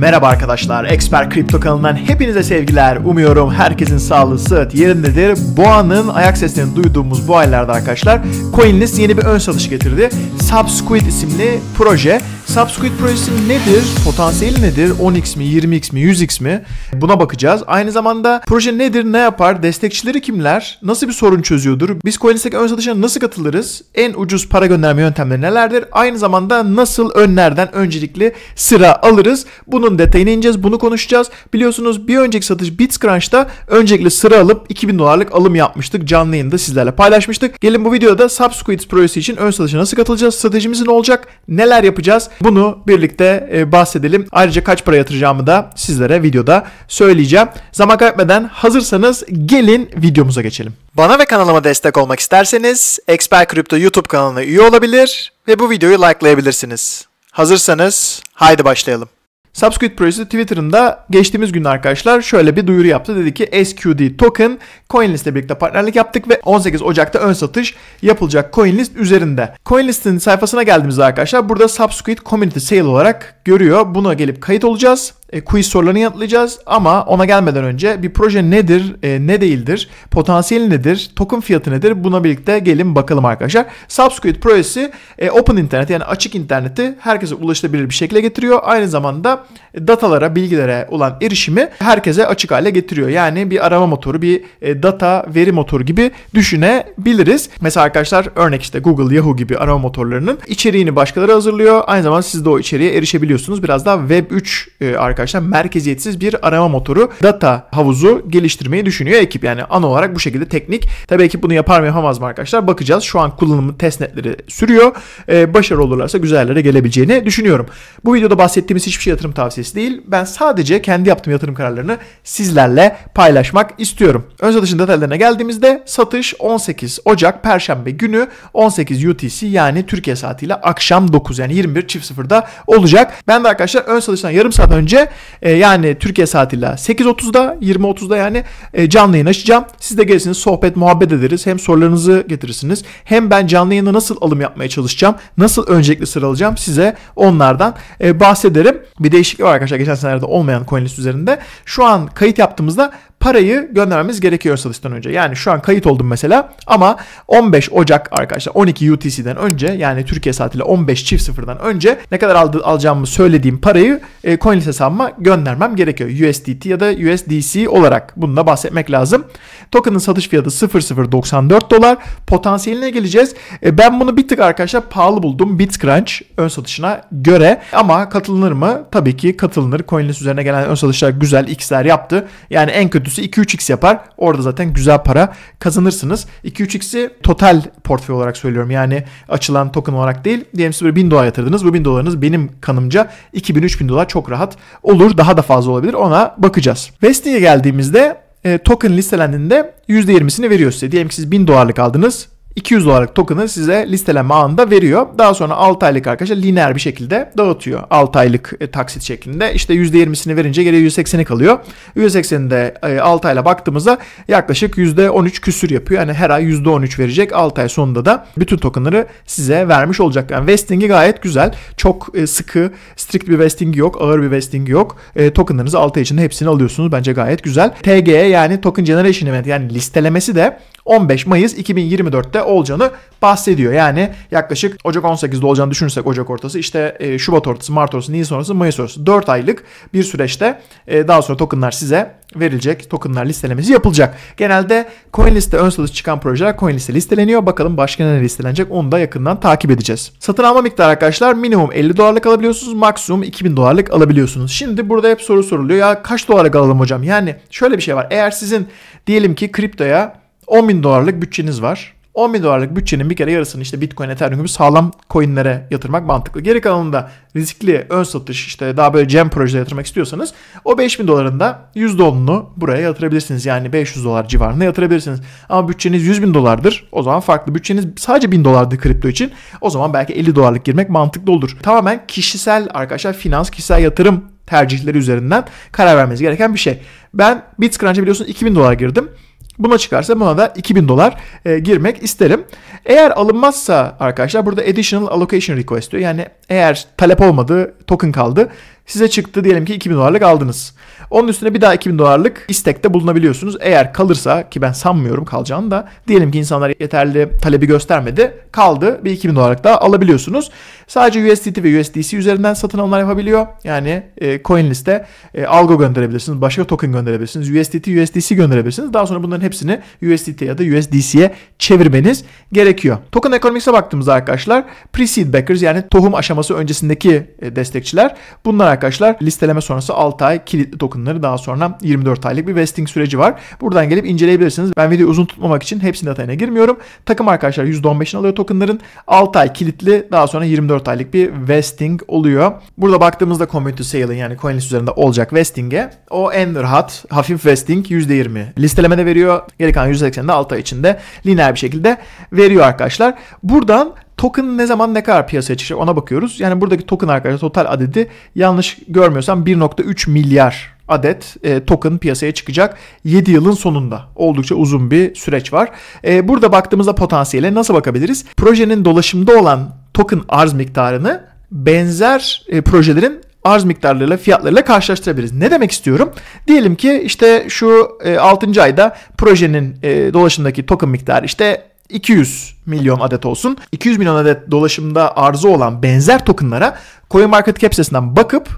Merhaba arkadaşlar, Expert Kripto kanalından hepinize sevgiler. Umuyorum herkesin sağlığı, sıhhat yerindedir. Boğa'nın ayak seslerini duyduğumuz bu aylarda arkadaşlar Coinlist yeni bir ön satış getirdi. Subsquid isimli proje Subsquid projesi nedir? Potansiyeli nedir? 10x mi? 20x mi? 100x mi? Buna bakacağız. Aynı zamanda proje nedir? Ne yapar? Destekçileri kimler? Nasıl bir sorun çözüyordur? Biz Coins'teki ön satışa nasıl katılırız? En ucuz para gönderme yöntemleri nelerdir? Aynı zamanda nasıl önlerden öncelikli sıra alırız? Bunun detayını ineceğiz. Bunu konuşacağız. Biliyorsunuz bir önceki satış Bitcrunch'ta öncelikli sıra alıp 2000 dolarlık alım yapmıştık. Canlı yayında sizlerle paylaşmıştık. Gelin bu videoda Subsquid projesi için ön satışa nasıl katılacağız? Stratejimiz ne olacak? Neler yapacağız? Bunu birlikte e, bahsedelim. Ayrıca kaç para yatıracağımı da sizlere videoda söyleyeceğim. Zaman kaybetmeden hazırsanız gelin videomuza geçelim. Bana ve kanalıma destek olmak isterseniz Expert Crypto YouTube kanalına üye olabilir ve bu videoyu likelayabilirsiniz. Hazırsanız haydi başlayalım. Subsquid projesi Twitter'ında geçtiğimiz gün arkadaşlar şöyle bir duyuru yaptı. Dedi ki SQD token CoinList ile birlikte partnerlik yaptık ve 18 Ocak'ta ön satış yapılacak CoinList üzerinde. CoinList'in sayfasına geldiğimizde arkadaşlar burada Subsquid Community Sale olarak görüyor. Buna gelip kayıt olacağız e, quiz sorularını yanıtlayacağız ama ona gelmeden önce bir proje nedir, e, ne değildir, potansiyeli nedir, token fiyatı nedir buna birlikte gelin bakalım arkadaşlar. Subsquid projesi e, open internet yani açık interneti herkese ulaşılabilir bir şekilde getiriyor. Aynı zamanda datalara, bilgilere olan erişimi herkese açık hale getiriyor. Yani bir arama motoru, bir e, data veri motoru gibi düşünebiliriz. Mesela arkadaşlar örnek işte Google, Yahoo gibi arama motorlarının içeriğini başkaları hazırlıyor. Aynı zamanda siz de o içeriğe erişebiliyorsunuz. Biraz daha Web 3 e, arkadaşlar arkadaşlar merkeziyetsiz bir arama motoru data havuzu geliştirmeyi düşünüyor ekip. Yani ana olarak bu şekilde teknik. Tabii ki bunu yapar mı yapamaz mı arkadaşlar bakacağız. Şu an kullanımı testnetleri sürüyor. Ee, başarılı olurlarsa güzellere gelebileceğini düşünüyorum. Bu videoda bahsettiğimiz hiçbir şey yatırım tavsiyesi değil. Ben sadece kendi yaptığım yatırım kararlarını sizlerle paylaşmak istiyorum. Ön satışın detaylarına geldiğimizde satış 18 Ocak Perşembe günü 18 UTC yani Türkiye saatiyle akşam 9 yani 21.00'da olacak. Ben de arkadaşlar ön satıştan yarım saat önce e, yani Türkiye saatiyle 8.30'da 20.30'da yani e, canlı yayın açacağım. Siz de gelirsiniz sohbet muhabbet ederiz. Hem sorularınızı getirirsiniz. Hem ben canlı yayında nasıl alım yapmaya çalışacağım. Nasıl öncelikli sıralayacağım size onlardan e, bahsederim. Bir değişiklik var arkadaşlar geçen senelerde olmayan CoinList üzerinde. Şu an kayıt yaptığımızda parayı göndermemiz gerekiyor satıştan önce. Yani şu an kayıt oldum mesela ama 15 Ocak arkadaşlar 12 UTC'den önce yani Türkiye saatiyle 15 çift sıfırdan önce ne kadar aldı, alacağımı söylediğim parayı e, CoinList hesabıma göndermem gerekiyor. USDT ya da USDC olarak bununla bahsetmek lazım. Token'ın satış fiyatı 0094 dolar. Potansiyeline geleceğiz. E, ben bunu bir tık arkadaşlar pahalı buldum Bitcrunch ön satışına göre ama katılınır mı? Tabii ki katılınır. CoinList üzerine gelen ön satışlar güzel X'ler yaptı. Yani en kötü görüntüsü 2-3x yapar. Orada zaten güzel para kazanırsınız. 2-3x'i total portföy olarak söylüyorum. Yani açılan token olarak değil. Diyelim siz 1000 dolar yatırdınız. Bu 1000 dolarınız benim kanımca 2000-3000 dolar çok rahat olur. Daha da fazla olabilir. Ona bakacağız. Vesting'e geldiğimizde e, token listelendiğinde %20'sini veriyor size. Diyelim ki siz 1000 dolarlık aldınız. 200 olarak token'ı size listeleme anında veriyor. Daha sonra 6 aylık arkadaşlar lineer bir şekilde dağıtıyor. 6 aylık e, taksit şeklinde. İşte %20'sini verince geriye %80'i kalıyor. %80'i de e, 6 ayla baktığımızda yaklaşık %13 küsür yapıyor. Yani her ay %13 verecek. 6 ay sonunda da bütün token'ları size vermiş olacak. Yani vesting'i gayet güzel. Çok e, sıkı, strict bir vesting yok. Ağır bir vesting yok. E, token'larınızı 6 ay içinde hepsini alıyorsunuz. Bence gayet güzel. TGE yani token generation event yani listelemesi de 15 Mayıs 2024'te olacağını bahsediyor. Yani yaklaşık Ocak 18'de olacağını düşünürsek Ocak ortası işte e, Şubat ortası, Mart ortası, Nisan ortası, Mayıs ortası 4 aylık bir süreçte e, daha sonra tokenlar size verilecek. Tokenlar listelemesi yapılacak. Genelde CoinList'te ön satış çıkan projeler CoinList'te listeleniyor. Bakalım başka ne listelenecek onu da yakından takip edeceğiz. Satın alma miktarı arkadaşlar minimum 50 dolarlık alabiliyorsunuz. Maksimum 2000 dolarlık alabiliyorsunuz. Şimdi burada hep soru soruluyor. Ya kaç dolarlık alalım hocam? Yani şöyle bir şey var. Eğer sizin diyelim ki kriptoya 10 bin dolarlık bütçeniz var. 10 bin dolarlık bütçenin bir kere yarısını işte Bitcoin, Ethereum gibi sağlam coinlere yatırmak mantıklı. Geri kalanında riskli ön satış işte daha böyle gem projede yatırmak istiyorsanız o 5 bin doların da %10'unu buraya yatırabilirsiniz. Yani 500 dolar civarında yatırabilirsiniz. Ama bütçeniz 100 bin dolardır. O zaman farklı. Bütçeniz sadece 1000 dolardı kripto için. O zaman belki 50 dolarlık girmek mantıklı olur. Tamamen kişisel arkadaşlar finans, kişisel yatırım tercihleri üzerinden karar vermeniz gereken bir şey. Ben Bitscrunch'e biliyorsunuz 2000 dolar girdim. Buna çıkarsa buna da 2000 dolar e, girmek isterim. Eğer alınmazsa arkadaşlar burada additional allocation request diyor. Yani eğer talep olmadı token kaldı Size çıktı diyelim ki 2000 dolarlık aldınız. Onun üstüne bir daha 2000 dolarlık istekte bulunabiliyorsunuz. Eğer kalırsa ki ben sanmıyorum kalacağını da diyelim ki insanlar yeterli talebi göstermedi. Kaldı bir 2000 dolarlık daha alabiliyorsunuz. Sadece USDT ve USDC üzerinden satın alımlar yapabiliyor. Yani e, CoinList'e e, algo gönderebilirsiniz. Başka token gönderebilirsiniz. USDT, USDC gönderebilirsiniz. Daha sonra bunların hepsini USDT ya da USDC'ye çevirmeniz gerekiyor. Token Economics'e baktığımızda arkadaşlar pre-seed backers yani tohum aşaması öncesindeki e, destekçiler bunlar arkadaşlar listeleme sonrası 6 ay kilitli tokenları daha sonra 24 aylık bir vesting süreci var. Buradan gelip inceleyebilirsiniz. Ben videoyu uzun tutmamak için hepsinin detayına girmiyorum. Takım arkadaşlar %15'ini alıyor tokenların. 6 ay kilitli daha sonra 24 aylık bir vesting oluyor. Burada baktığımızda community sale'ın yani CoinList üzerinde olacak vesting'e o en rahat hafif vesting %20 listelemede veriyor. Geri kalan de 6 ay içinde lineer bir şekilde veriyor arkadaşlar. Buradan Token ne zaman ne kadar piyasaya çıkacak ona bakıyoruz. Yani buradaki token arkadaşlar total adedi yanlış görmüyorsam 1.3 milyar adet e, token piyasaya çıkacak 7 yılın sonunda. Oldukça uzun bir süreç var. E, burada baktığımızda potansiyele nasıl bakabiliriz? Projenin dolaşımda olan token arz miktarını benzer e, projelerin arz miktarlarıyla fiyatlarıyla karşılaştırabiliriz. Ne demek istiyorum? Diyelim ki işte şu e, 6. ayda projenin e, dolaşımdaki token miktarı işte 200 milyon adet olsun. 200 milyon adet dolaşımda arzu olan benzer tokenlara CoinMarketCap sitesinden bakıp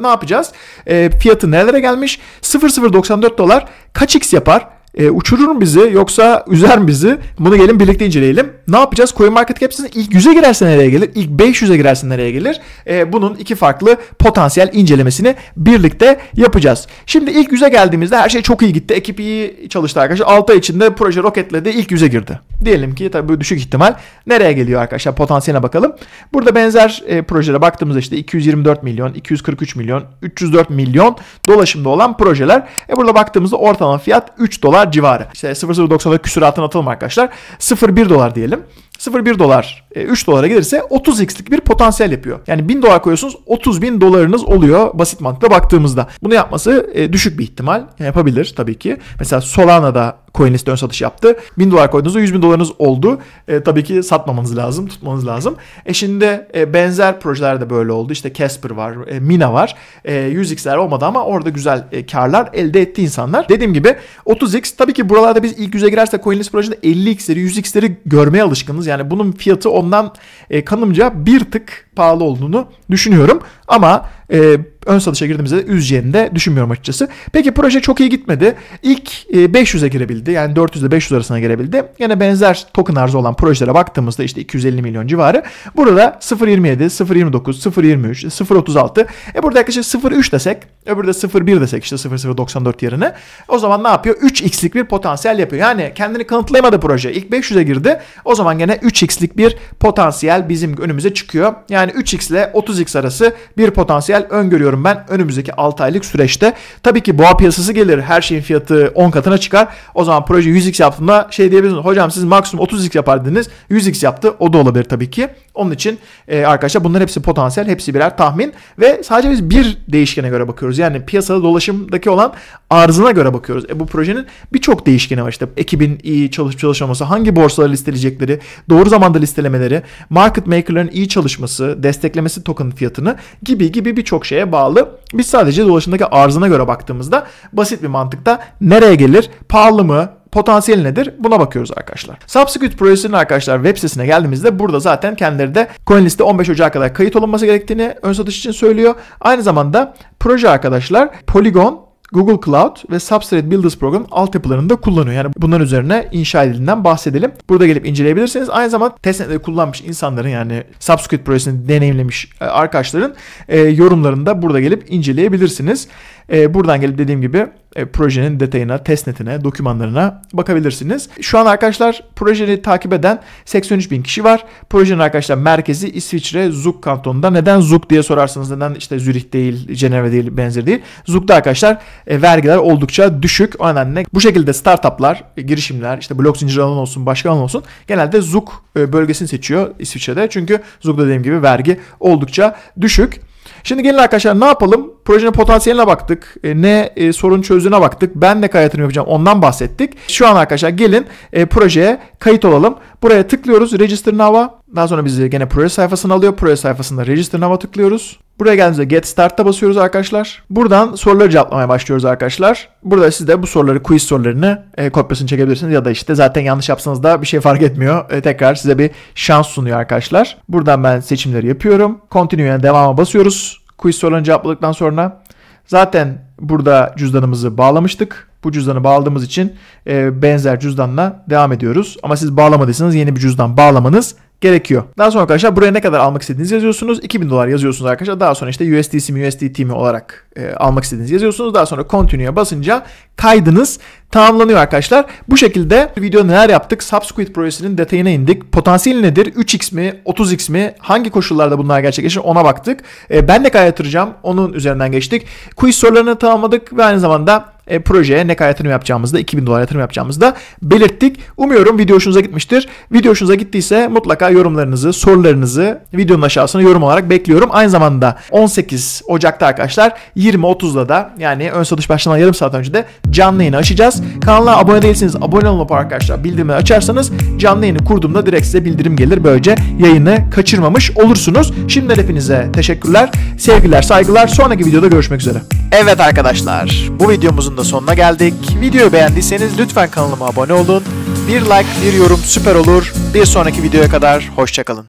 ne yapacağız? E, fiyatı nelere gelmiş? 0.094 dolar kaç x yapar? E, uçurur mu bizi yoksa üzer mi bizi? Bunu gelin birlikte inceleyelim. Ne yapacağız? Coin Market Cap'sinin ilk 100'e girerse nereye gelir? İlk 500'e girerse nereye gelir? E, bunun iki farklı potansiyel incelemesini birlikte yapacağız. Şimdi ilk 100'e geldiğimizde her şey çok iyi gitti. Ekip iyi çalıştı arkadaşlar. 6 ay içinde proje roketledi. ilk 100'e girdi. Diyelim ki tabii bu düşük ihtimal. Nereye geliyor arkadaşlar? Potansiyeline bakalım. Burada benzer e, projelere baktığımızda işte 224 milyon, 243 milyon, 304 milyon dolaşımda olan projeler. E burada baktığımızda ortalama fiyat 3 dolar dolar civarı. İşte 0.090'da küsuratına atalım arkadaşlar. 0.1 dolar diyelim. 0.1 dolar 3 e, dolara gelirse 30x'lik bir potansiyel yapıyor. Yani 1000 dolar koyuyorsunuz 30 bin dolarınız oluyor basit mantıkla baktığımızda. Bunu yapması e, düşük bir ihtimal. Yapabilir tabii ki. Mesela Solana'da CoinList ön satış yaptı. 1000 dolar koyduğunuzda 100 bin dolarınız oldu. E, tabii ki satmamanız lazım, tutmanız lazım. E şimdi e, benzer projeler de böyle oldu. İşte Casper var, e, Mina var. E, 100x'ler olmadı ama orada güzel e, karlar elde etti insanlar. Dediğim gibi 30x tabii ki buralarda biz ilk yüze girersek CoinList projede 50x'leri, 100x'leri görmeye alışkınız. Yani bunun fiyatı 10 Ondan e, kanımca bir tık pahalı olduğunu düşünüyorum. Ama e, ön satışa girdiğimizde üzeceğini de düşünmüyorum açıkçası. Peki proje çok iyi gitmedi. İlk 500'e girebildi. Yani 400 ile 500 arasına girebildi. Yine benzer token arzı olan projelere baktığımızda işte 250 milyon civarı. Burada 0.27, 0.29, 0.23, 0.36. E burada yaklaşık 0.3 desek, öbürde 0.1 desek işte 0.094 yerine. O zaman ne yapıyor? 3x'lik bir potansiyel yapıyor. Yani kendini kanıtlayamadı proje. İlk 500'e girdi. O zaman gene 3x'lik bir potansiyel bizim önümüze çıkıyor. Yani 3x ile 30x arası bir potansiyel öngörüyorum düşünüyorum ben önümüzdeki 6 aylık süreçte. Tabii ki boğa piyasası gelir. Her şeyin fiyatı 10 katına çıkar. O zaman proje 100x yaptığında şey diyebilirsiniz. Hocam siz maksimum 30x yapardınız. 100x yaptı. O da olabilir tabii ki. Onun için e, arkadaşlar bunların hepsi potansiyel, hepsi birer tahmin ve sadece biz bir değişkene göre bakıyoruz. Yani piyasada dolaşımdaki olan arzına göre bakıyoruz. E, bu projenin birçok değişkeni var. İşte ekibin iyi çalışıp çalışmaması, hangi borsaları listeleyecekleri, doğru zamanda listelemeleri, market maker'ların iyi çalışması, desteklemesi token fiyatını gibi gibi birçok şeye bağlı. Biz sadece dolaşımdaki arzına göre baktığımızda basit bir mantıkta nereye gelir, pahalı mı, potansiyeli nedir? Buna bakıyoruz arkadaşlar. Subsequent projesinin arkadaşlar web sitesine geldiğimizde burada zaten kendileri de CoinList'te 15 Ocak'a kadar kayıt olunması gerektiğini ön satış için söylüyor. Aynı zamanda proje arkadaşlar Polygon Google Cloud ve Substrate Builders programın altyapılarını da kullanıyor. Yani bunların üzerine inşa edildiğinden bahsedelim. Burada gelip inceleyebilirsiniz. Aynı zamanda testnetleri kullanmış insanların yani Subscript projesini deneyimlemiş e, arkadaşların e, yorumlarını da burada gelip inceleyebilirsiniz. E, buradan gelip dediğim gibi e, projenin detayına, testnetine, dokümanlarına bakabilirsiniz. Şu an arkadaşlar projeni takip eden 83 bin kişi var. Projenin arkadaşlar merkezi İsviçre Zug kantonunda. Neden Zug diye sorarsanız neden işte Zürih değil, Cenevre değil, benzer değil. Zug'da arkadaşlar e, vergiler oldukça düşük. O nedenle bu şekilde startuplar, e, girişimler, işte blok zinciri alan olsun, başka alan olsun genelde Zug e, bölgesini seçiyor İsviçre'de. Çünkü Zug'da dediğim gibi vergi oldukça düşük. Şimdi gelin arkadaşlar ne yapalım? Projenin potansiyeline baktık. E, ne e, sorun çözdüğüne baktık. Ben ne kayıtını yapacağım ondan bahsettik. Şu an arkadaşlar gelin e, projeye kayıt olalım. Buraya tıklıyoruz. Register Now'a. Daha sonra bizi gene proje sayfasına alıyor. Proje sayfasında Register Now'a tıklıyoruz. Buraya geldiğimizde Get Start'ta basıyoruz arkadaşlar. Buradan soruları cevaplamaya başlıyoruz arkadaşlar. Burada siz de bu soruları, quiz sorularını e, kopyasını çekebilirsiniz. Ya da işte zaten yanlış yapsanız da bir şey fark etmiyor. E, tekrar size bir şans sunuyor arkadaşlar. Buradan ben seçimleri yapıyorum. Continue'ya devama basıyoruz. Quiz sorularını cevapladıktan sonra. Zaten burada cüzdanımızı bağlamıştık. Bu cüzdanı bağladığımız için e, benzer cüzdanla devam ediyoruz. Ama siz bağlamadıysanız yeni bir cüzdan bağlamanız gerekiyor. Daha sonra arkadaşlar buraya ne kadar almak istediğinizi yazıyorsunuz. 2000 dolar yazıyorsunuz arkadaşlar. Daha sonra işte USDC mi USDT mi olarak e, almak istediğinizi yazıyorsunuz. Daha sonra Continue'ya basınca kaydınız tamamlanıyor arkadaşlar. Bu şekilde video neler yaptık? Subsquid projesinin detayına indik. Potansiyel nedir? 3x mi? 30x mi? Hangi koşullarda bunlar gerçekleşir? Ona baktık. E, ben de kaydettireceğim. Onun üzerinden geçtik. Quiz sorularını tamamladık ve aynı zamanda e, projeye ne kadar yatırım yapacağımızı 2000 dolar yatırım yapacağımızda belirttik. Umuyorum video hoşunuza gitmiştir. Video hoşunuza gittiyse mutlaka yorumlarınızı, sorularınızı videonun aşağısına yorum olarak bekliyorum. Aynı zamanda 18 Ocak'ta arkadaşlar 20.30'da da yani ön satış başlamadan yarım saat önce de canlı yayını açacağız. Kanala abone değilseniz abone olup arkadaşlar bildirimleri açarsanız canlı yayını kurduğumda direkt size bildirim gelir. Böylece yayını kaçırmamış olursunuz. Şimdi hepinize teşekkürler, sevgiler, saygılar. Sonraki videoda görüşmek üzere. Evet arkadaşlar bu videomuzun videonun da sonuna geldik. Videoyu beğendiyseniz lütfen kanalıma abone olun. Bir like, bir yorum süper olur. Bir sonraki videoya kadar hoşçakalın.